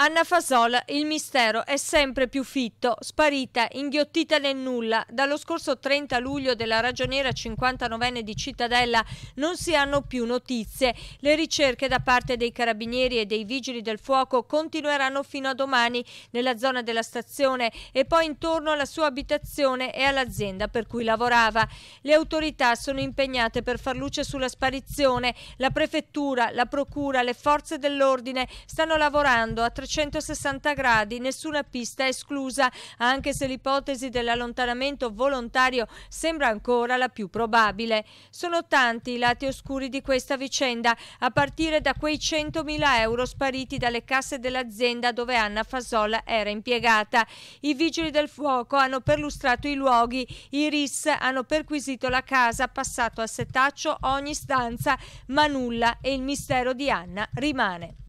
Anna Fasol, il mistero è sempre più fitto, sparita, inghiottita nel nulla. Dallo scorso 30 luglio della ragioniera 59enne di Cittadella non si hanno più notizie. Le ricerche da parte dei carabinieri e dei vigili del fuoco continueranno fino a domani nella zona della stazione e poi intorno alla sua abitazione e all'azienda per cui lavorava. Le autorità sono impegnate per far luce sulla sparizione. La prefettura, la procura, le forze dell'ordine stanno lavorando a 360 360 gradi, nessuna pista esclusa, anche se l'ipotesi dell'allontanamento volontario sembra ancora la più probabile. Sono tanti i lati oscuri di questa vicenda, a partire da quei 100.000 euro spariti dalle casse dell'azienda dove Anna Fasolla era impiegata. I vigili del fuoco hanno perlustrato i luoghi, i RIS hanno perquisito la casa, passato a setaccio ogni stanza, ma nulla e il mistero di Anna rimane.